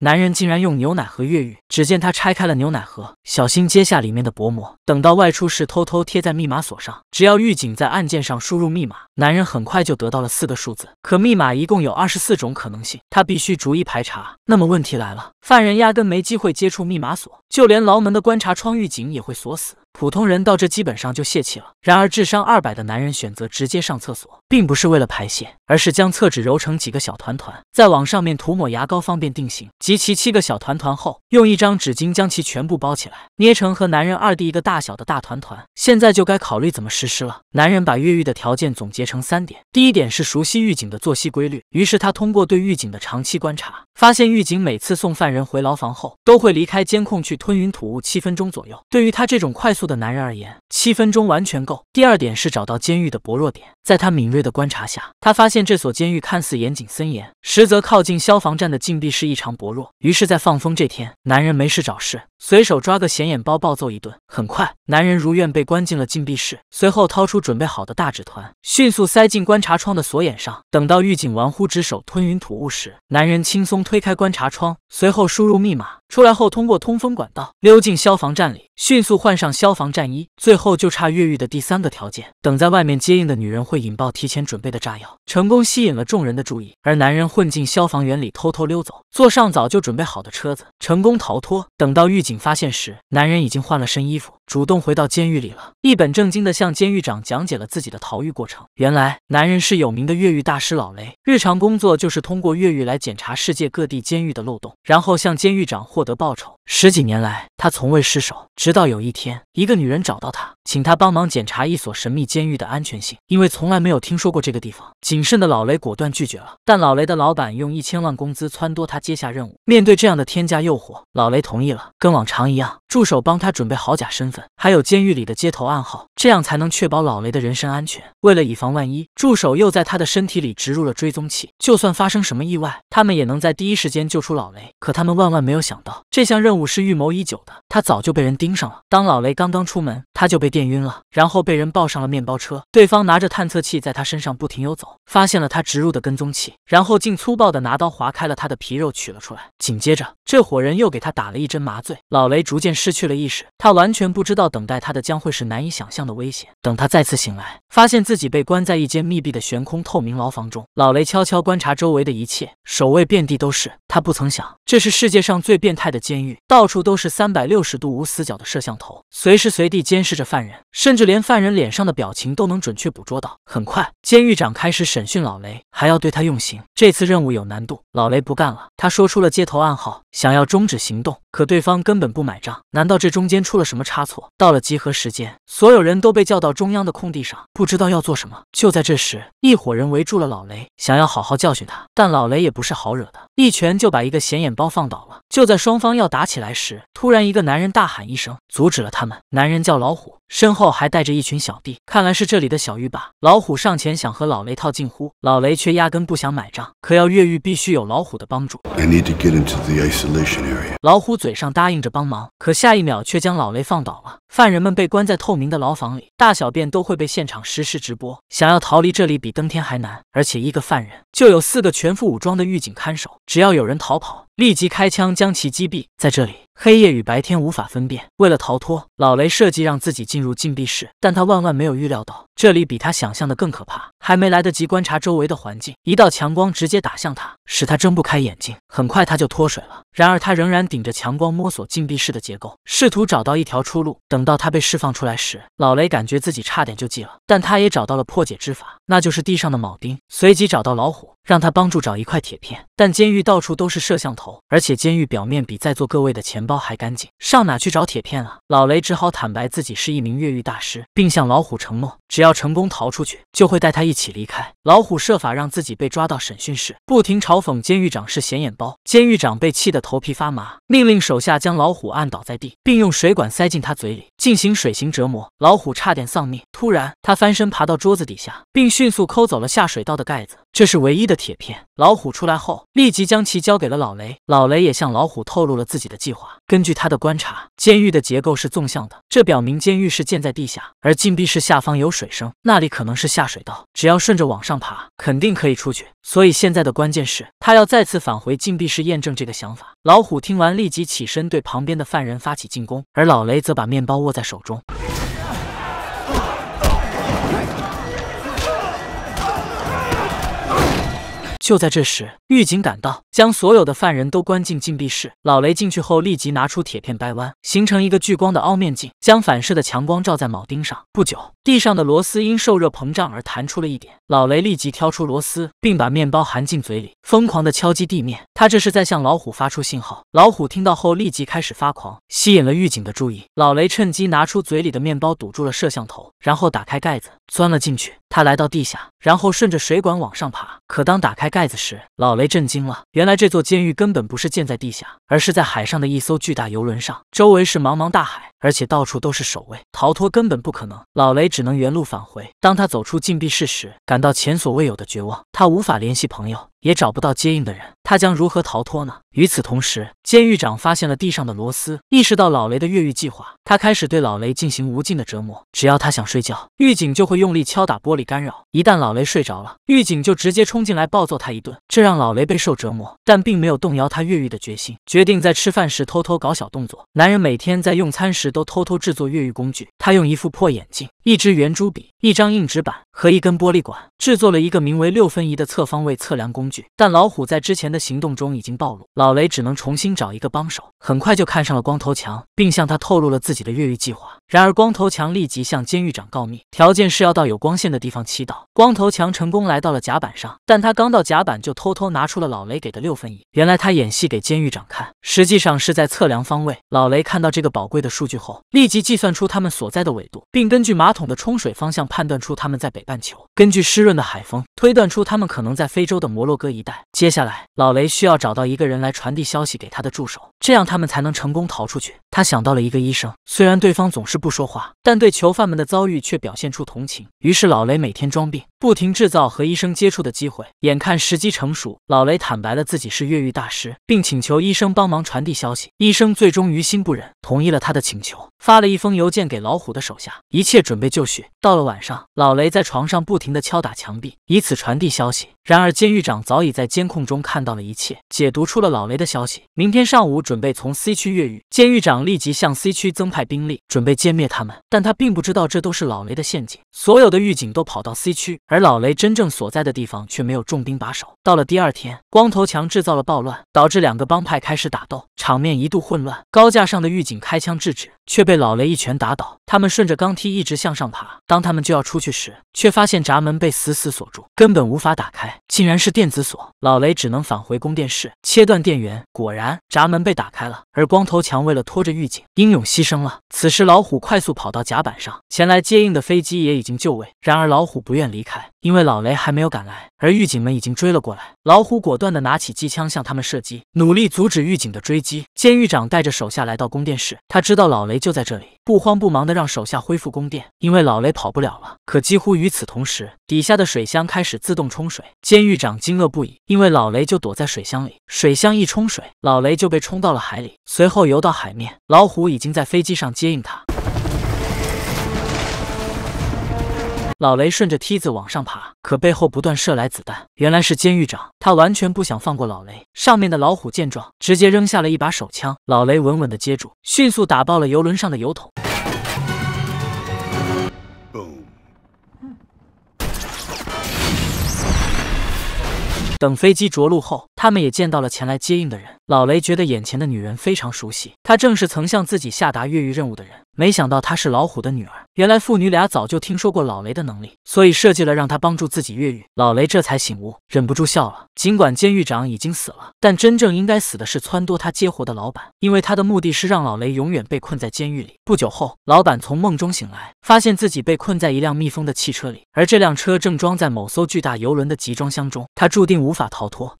男人竟然用牛奶盒越狱。只见他拆开了牛奶盒，小心揭下里面的薄膜，等到外出时偷偷贴在密码锁上。只要狱警在按键上输入密码，男人很快就得到了四个数字。可密码一共有二十四种可能性，他必须逐一排查。那么问题来了，犯人压根没机会接触密码锁，就连牢门的观察窗，狱警也会锁死。普通人到这基本上就泄气了。然而智商二百的男人选择直接上厕所，并不是为了排泄，而是将厕纸揉成几个小团团，再往上面涂抹牙膏，方便定型。集齐七个小团团后，用一张纸巾将其全部包起来，捏成和男人二弟一个大小的大团团。现在就该考虑怎么实施了。男人把越狱的条件总结成三点：第一点是熟悉狱警的作息规律。于是他通过对狱警的长期观察。发现狱警每次送犯人回牢房后，都会离开监控去吞云吐雾七分钟左右。对于他这种快速的男人而言，七分钟完全够。第二点是找到监狱的薄弱点，在他敏锐的观察下，他发现这所监狱看似严谨森严，实则靠近消防站的禁闭室异常薄弱。于是，在放风这天，男人没事找事。随手抓个显眼包暴揍一顿，很快男人如愿被关进了禁闭室。随后掏出准备好的大纸团，迅速塞进观察窗的锁眼上。等到狱警玩忽职守吞云吐雾时，男人轻松推开观察窗，随后输入密码出来后，通过通风管道溜进消防站里。迅速换上消防战衣，最后就差越狱的第三个条件。等在外面接应的女人会引爆提前准备的炸药，成功吸引了众人的注意。而男人混进消防员里偷偷溜走，坐上早就准备好的车子，成功逃脱。等到狱警发现时，男人已经换了身衣服，主动回到监狱里了，一本正经的向监狱长讲解了自己的逃狱过程。原来，男人是有名的越狱大师老雷，日常工作就是通过越狱来检查世界各地监狱的漏洞，然后向监狱长获得报酬。十几年来。他从未失手，直到有一天，一个女人找到他，请他帮忙检查一所神秘监狱的安全性，因为从来没有听说过这个地方。谨慎的老雷果断拒绝了，但老雷的老板用一千万工资撺掇他接下任务。面对这样的天价诱惑，老雷同意了。跟往常一样，助手帮他准备好假身份，还有监狱里的接头暗号，这样才能确保老雷的人身安全。为了以防万一，助手又在他的身体里植入了追踪器，就算发生什么意外，他们也能在第一时间救出老雷。可他们万万没有想到，这项任务是预谋已久的。他早就被人盯上了。当老雷刚刚出门，他就被电晕了，然后被人抱上了面包车。对方拿着探测器在他身上不停游走，发现了他植入的跟踪器，然后竟粗暴地拿刀划开了他的皮肉，取了出来。紧接着，这伙人又给他打了一针麻醉，老雷逐渐失去了意识。他完全不知道等待他的将会是难以想象的危险。等他再次醒来，发现自己被关在一间密闭的悬空透明牢房中。老雷悄悄观察周围的一切，守卫遍地都是。他不曾想，这是世界上最变态的监狱，到处都是三百六十度无死角的摄像头，随时随地监视着犯人，甚至连犯人脸上的表情都能准确捕捉到。很快，监狱长开始审讯老雷，还要对他用刑。这次任务有难度，老雷不干了，他说出了接头暗号，想要终止行动。可对方根本不买账，难道这中间出了什么差错？到了集合时间，所有人都被叫到中央的空地上，不知道要做什么。就在这时，一伙人围住了老雷，想要好好教训他。但老雷也不是好惹的，一拳就。就把一个显眼包放倒了。就在双方要打起来时，突然一个男人大喊一声，阻止了他们。男人叫老虎，身后还带着一群小弟，看来是这里的小狱霸。老虎上前想和老雷套近乎，老雷却压根不想买账。可要越狱，必须有老虎的帮助。老虎嘴上答应着帮忙，可下一秒却将老雷放倒了。犯人们被关在透明的牢房里，大小便都会被现场实时直播，想要逃离这里比登天还难。而且一个犯人就有四个全副武装的狱警看守，只要有人。逃跑，立即开枪将其击毙。在这里，黑夜与白天无法分辨。为了逃脱，老雷设计让自己进入禁闭室，但他万万没有预料到，这里比他想象的更可怕。还没来得及观察周围的环境，一道强光直接打向他，使他睁不开眼睛。很快他就脱水了。然而他仍然顶着强光摸索禁闭室的结构，试图找到一条出路。等到他被释放出来时，老雷感觉自己差点就记了，但他也找到了破解之法，那就是地上的铆钉。随即找到老虎，让他帮助找一块铁片。但监狱到处都是摄像头，而且监狱表面比在座各位的钱包还干净，上哪去找铁片啊？老雷只好坦白自己是一名越狱大师，并向老虎承诺，只要成功逃出去，就会带他一。起离开。老虎设法让自己被抓到审讯室，不停嘲讽监狱长是显眼包。监狱长被气得头皮发麻，命令手下将老虎按倒在地，并用水管塞进他嘴里进行水刑折磨。老虎差点丧命。突然，他翻身爬到桌子底下，并迅速抠走了下水道的盖子。这是唯一的铁片。老虎出来后，立即将其交给了老雷。老雷也向老虎透露了自己的计划。根据他的观察，监狱的结构是纵向的，这表明监狱是建在地下，而禁闭室下方有水声，那里可能是下水道。只要顺着往上爬，肯定可以出去。所以现在的关键是，他要再次返回禁闭室验证这个想法。老虎听完，立即起身对旁边的犯人发起进攻，而老雷则把面包握在手中。就在这时，狱警赶到，将所有的犯人都关进禁闭室。老雷进去后，立即拿出铁片掰弯，形成一个聚光的凹面镜，将反射的强光照在铆钉上。不久，地上的螺丝因受热膨胀而弹出了一点。老雷立即挑出螺丝，并把面包含进嘴里，疯狂地敲击地面。他这是在向老虎发出信号。老虎听到后，立即开始发狂，吸引了狱警的注意。老雷趁机拿出嘴里的面包堵住了摄像头，然后打开盖子，钻了进去。他来到地下，然后顺着水管往上爬。可当打开盖子时，老雷震惊了：原来这座监狱根本不是建在地下，而是在海上的一艘巨大游轮上，周围是茫茫大海。而且到处都是守卫，逃脱根本不可能。老雷只能原路返回。当他走出禁闭室时，感到前所未有的绝望。他无法联系朋友，也找不到接应的人。他将如何逃脱呢？与此同时，监狱长发现了地上的螺丝，意识到老雷的越狱计划。他开始对老雷进行无尽的折磨。只要他想睡觉，狱警就会用力敲打玻璃干扰。一旦老雷睡着了，狱警就直接冲进来暴揍他一顿。这让老雷备受折磨，但并没有动摇他越狱的决心。决定在吃饭时偷偷搞小动作。男人每天在用餐时。都偷偷制作越狱工具。他用一副破眼镜。一支圆珠笔、一张硬纸板和一根玻璃管，制作了一个名为六分仪的侧方位测量工具。但老虎在之前的行动中已经暴露，老雷只能重新找一个帮手。很快就看上了光头强，并向他透露了自己的越狱计划。然而，光头强立即向监狱长告密，条件是要到有光线的地方祈祷。光头强成功来到了甲板上，但他刚到甲板就偷偷拿出了老雷给的六分仪。原来他演戏给监狱长看，实际上是在测量方位。老雷看到这个宝贵的数据后，立即计算出他们所在的纬度，并根据马。桶的冲水方向，判断出他们在北半球。根据湿润的海风推断出，他们可能在非洲的摩洛哥一带。接下来，老雷需要找到一个人来传递消息给他的助手，这样他们才能成功逃出去。他想到了一个医生，虽然对方总是不说话，但对囚犯们的遭遇却表现出同情。于是，老雷每天装病，不停制造和医生接触的机会。眼看时机成熟，老雷坦白了自己是越狱大师，并请求医生帮忙传递消息。医生最终于心不忍，同意了他的请求，发了一封邮件给老虎的手下。一切准备就绪，到了晚上，老雷在床上不停。不停地敲打墙壁，以此传递消息。然而，监狱长早已在监控中看到了一切，解读出了老雷的消息。明天上午准备从 C 区越狱，监狱长立即向 C 区增派兵力，准备歼灭他们。但他并不知道这都是老雷的陷阱。所有的狱警都跑到 C 区，而老雷真正所在的地方却没有重兵把守。到了第二天，光头强制造了暴乱，导致两个帮派开始打斗，场面一度混乱。高架上的狱警开枪制止。却被老雷一拳打倒。他们顺着钢梯一直向上爬，当他们就要出去时，却发现闸门被死死锁住，根本无法打开，竟然是电子锁。老雷只能返回供电室切断电源，果然闸门被打开了。而光头强为了拖着狱警，英勇牺牲了。此时老虎快速跑到甲板上，前来接应的飞机也已经就位。然而老虎不愿离开，因为老雷还没有赶来，而狱警们已经追了过来。老虎果断地拿起机枪向他们射击，努力阻止狱警的追击。监狱长带着手下来到供电室，他知道老雷。就在这里，不慌不忙的让手下恢复供电，因为老雷跑不了了。可几乎与此同时，底下的水箱开始自动冲水，监狱长惊愕不已，因为老雷就躲在水箱里。水箱一冲水，老雷就被冲到了海里，随后游到海面。老虎已经在飞机上接应他。老雷顺着梯子往上爬，可背后不断射来子弹，原来是监狱长，他完全不想放过老雷。上面的老虎见状，直接扔下了一把手枪，老雷稳稳的接住，迅速打爆了游轮上的油桶。等飞机着陆后。他们也见到了前来接应的人。老雷觉得眼前的女人非常熟悉，她正是曾向自己下达越狱任务的人。没想到她是老虎的女儿。原来父女俩早就听说过老雷的能力，所以设计了让他帮助自己越狱。老雷这才醒悟，忍不住笑了。尽管监狱长已经死了，但真正应该死的是撺掇他接活的老板，因为他的目的是让老雷永远被困在监狱里。不久后，老板从梦中醒来，发现自己被困在一辆密封的汽车里，而这辆车正装在某艘巨大游轮的集装箱中。他注定无法逃脱。